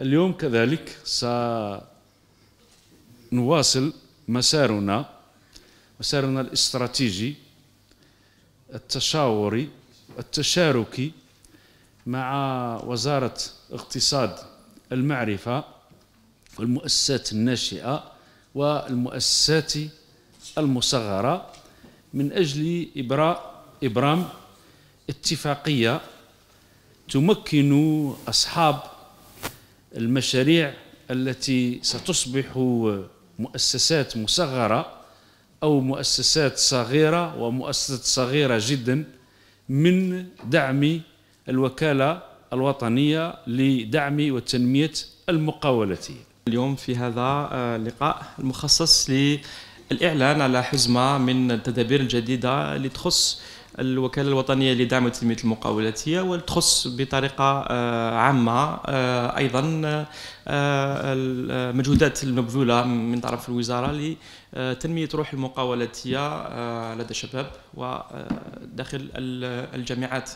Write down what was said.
اليوم كذلك سنواصل مسارنا مسارنا الاستراتيجي التشاوري التشاركي مع وزارة اقتصاد المعرفة والمؤسسات الناشئة والمؤسسات المصغرة من أجل إبراء إبرام اتفاقية تمكن أصحاب المشاريع التي ستصبح مؤسسات مصغرة أو مؤسسات صغيرة ومؤسسات صغيرة جدا من دعم الوكالة الوطنية لدعم وتنمية المقاولتية اليوم في هذا اللقاء آه، المخصص للإعلان على حزمة من التدابير الجديدة اللي تخص الوكاله الوطنيه لدعم وتنميه المقاولات هي وتخص بطريقه آه، عامه آه، ايضا آه، المجهودات المبذوله من طرف الوزاره لتنميه روح المقاولاتيه لدى الشباب وداخل الجامعات